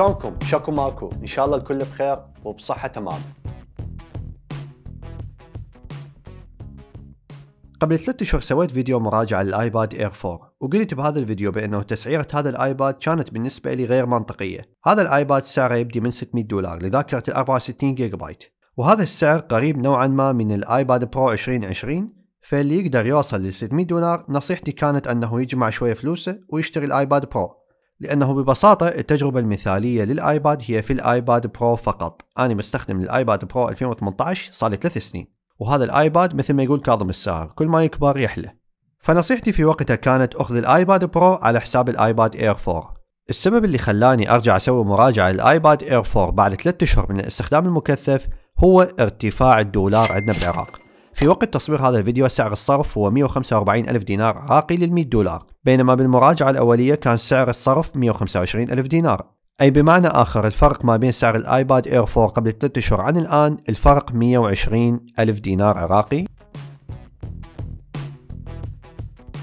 شلونكم؟ شكو ماكو؟ ان شاء الله الكل بخير وبصحه تمام. قبل ثلاثة اشهر سويت فيديو مراجعة للايباد اير 4 وقلت بهذا الفيديو بانه تسعيرة هذا الايباد كانت بالنسبة لي غير منطقية هذا الايباد سعره يبدي من 600 دولار لذاكرة ال 64 جيجا بايت وهذا السعر قريب نوعا ما من الايباد برو 2020 فاللي يقدر يوصل ل 600 دولار نصيحتي كانت انه يجمع شوية فلوسه ويشتري الايباد برو لأنه ببساطة التجربة المثالية للآيباد هي في الآيباد برو فقط أنا مستخدم الآيباد برو 2018 صار لي ثلاث سنين وهذا الآيباد مثل ما يقول كاظم الساهر كل ما يكبر يحلى فنصيحتي في وقتها كانت أخذ الآيباد برو على حساب الآيباد إير 4 السبب اللي خلاني أرجع أسوي مراجعة للآيباد إير 4 بعد ثلاثة أشهر من الاستخدام المكثف هو ارتفاع الدولار عندنا بالعراق في وقت تصوير هذا الفيديو سعر الصرف هو 145 ألف دينار عراقي لل 100 دولار بينما بالمراجعة الأولية كان سعر الصرف 125 ألف دينار أي بمعنى آخر الفرق ما بين سعر الآيباد إير 4 قبل 3 أشهر عن الآن الفرق 120 ألف دينار عراقي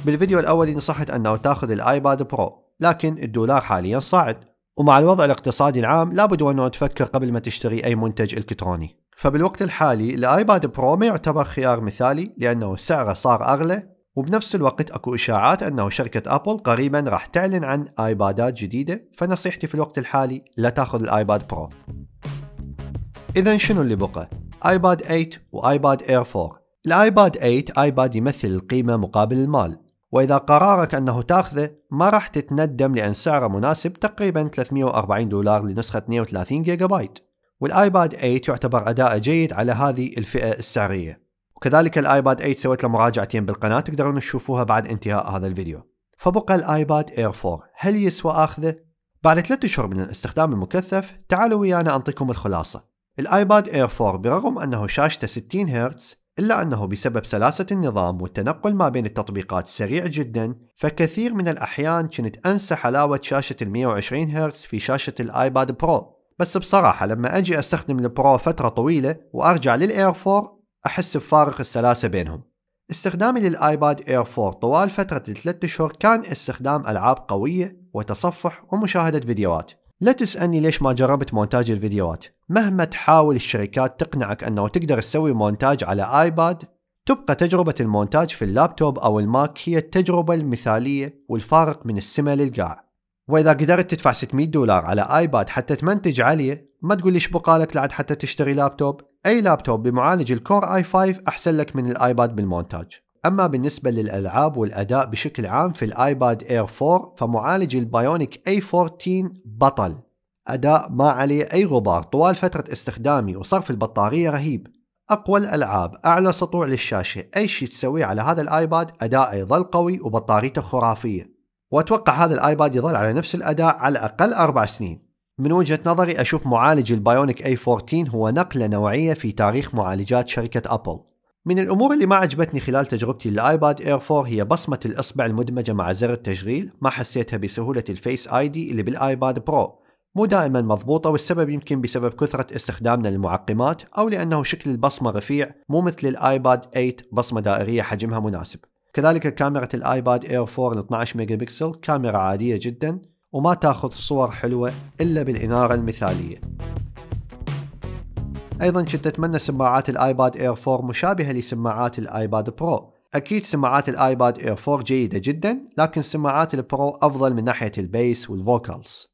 بالفيديو الأولي نصحت أنه تاخذ الآيباد برو لكن الدولار حاليا صاعد ومع الوضع الاقتصادي العام لابد أنه تفكر قبل ما تشتري أي منتج إلكتروني فبالوقت الحالي الآيباد برو ما يعتبر خيار مثالي لأنه سعره صار أغلى وبنفس الوقت اكو اشاعات انه شركه ابل قريبا راح تعلن عن ايبادات جديده فنصيحتي في الوقت الحالي لا تاخذ الايباد برو. اذا شنو اللي بقى؟ ايباد 8 وايباد اير 4. الايباد 8 ايباد يمثل القيمه مقابل المال واذا قرارك انه تاخذه ما راح تتندم لان سعره مناسب تقريبا 340 دولار لنسخه 32 جيجا بايت. والايباد 8 يعتبر اداء جيد على هذه الفئه السعريه. وكذلك الايباد 8 سويت له مراجعتين بالقناة تقدرون تشوفوها بعد انتهاء هذا الفيديو فبقى الايباد اير 4 هل يسوى اخذه؟ بعد ثلاثة اشهر من الاستخدام المكثف تعالوا ويانا انطيكم الخلاصة الايباد اير 4 برغم انه شاشته 60 هرتز إلا أنه بسبب سلاسة النظام والتنقل ما بين التطبيقات سريع جدا فكثير من الأحيان كنت أنسى حلاوة شاشة ال 120 هرتز في شاشة الآيباد برو بس بصراحة لما أجي أستخدم البرو فترة طويلة وأرجع للإير 4 أحس بفارق السلاسة بينهم استخدامي للآيباد إير 4 طوال فترة الثلاثة أشهر كان استخدام ألعاب قوية وتصفح ومشاهدة فيديوهات لا تسألني ليش ما جربت مونتاج الفيديوهات مهما تحاول الشركات تقنعك أنه تقدر تسوي مونتاج على آيباد تبقى تجربة المونتاج في اللابتوب أو الماك هي التجربة المثالية والفارق من السمة للقاع واذا قدرت تدفع 600 دولار على ايباد حتى تمنتج عليه ما تقول لي بقالك لعد حتى تشتري لابتوب اي لابتوب بمعالج الكور اي 5 احسن لك من الايباد بالمونتاج اما بالنسبه للالعاب والاداء بشكل عام في الايباد اير 4 فمعالج البايونيك اي 14 بطل اداء ما عليه اي غبار طوال فتره استخدامي وصرف البطاريه رهيب اقوى الالعاب اعلى سطوع للشاشه اي شيء تسويه على هذا الايباد اداءه يظل قوي وبطاريته خرافيه واتوقع هذا الايباد يظل على نفس الاداء على الاقل اربع سنين. من وجهه نظري اشوف معالج البايونيك اي 14 هو نقله نوعيه في تاريخ معالجات شركه ابل. من الامور اللي ما عجبتني خلال تجربتي للايباد اير 4 هي بصمه الاصبع المدمجه مع زر التشغيل، ما حسيتها بسهوله الفيس اي دي اللي بالايباد برو. مو دائما مضبوطة والسبب يمكن بسبب كثرة استخدامنا للمعقمات أو لأنه شكل البصمة رفيع مو مثل الآيباد 8 بصمة دائرية حجمها مناسب كذلك كاميرا الايباد اير 4 ل 12 ميجا بكسل كاميرا عادية جدا وما تاخذ صور حلوة إلا بالإنارة المثالية أيضا كنت أتمنى سماعات الايباد اير 4 مشابهة لسماعات الايباد برو أكيد سماعات الايباد اير 4 جيدة جدا لكن سماعات البرو أفضل من ناحية البيس والفوكالز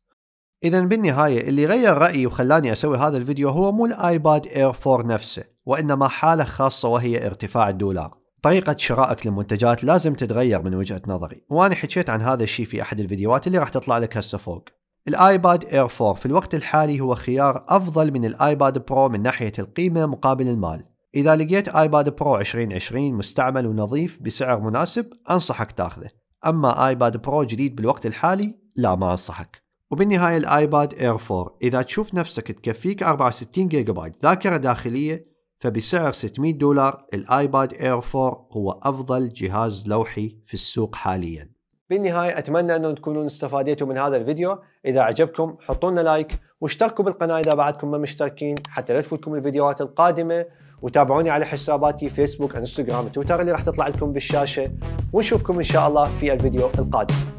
إذا بالنهاية اللي غير رأيي وخلاني أسوي هذا الفيديو هو مو الايباد اير 4 نفسه وإنما حالة خاصة وهي ارتفاع الدولار طريقة شرائك للمنتجات لازم تتغير من وجهة نظري وأنا حكيت عن هذا الشيء في أحد الفيديوهات اللي راح تطلع لك هسه فوق الايباد اير 4 في الوقت الحالي هو خيار أفضل من الايباد برو من ناحية القيمة مقابل المال إذا لقيت ايباد برو 2020 مستعمل ونظيف بسعر مناسب أنصحك تاخذه أما ايباد برو جديد بالوقت الحالي لا ما أنصحك وبالنهاية الايباد اير 4 إذا تشوف نفسك تكفيك 64 جيجا بايت ذاكرة داخلية فبسعر 600 دولار الايباد اير 4 هو افضل جهاز لوحي في السوق حاليا بالنهاية أتمنى أن تكونوا استفادتوا من هذا الفيديو إذا عجبكم حطوا لنا لايك واشتركوا بالقناة إذا بعدكم ما مشتركين حتى لا تفوتكم الفيديوهات القادمة وتابعوني على حساباتي فيسبوك انستغرام تويتر اللي راح تطلع لكم بالشاشة ونشوفكم إن شاء الله في الفيديو القادم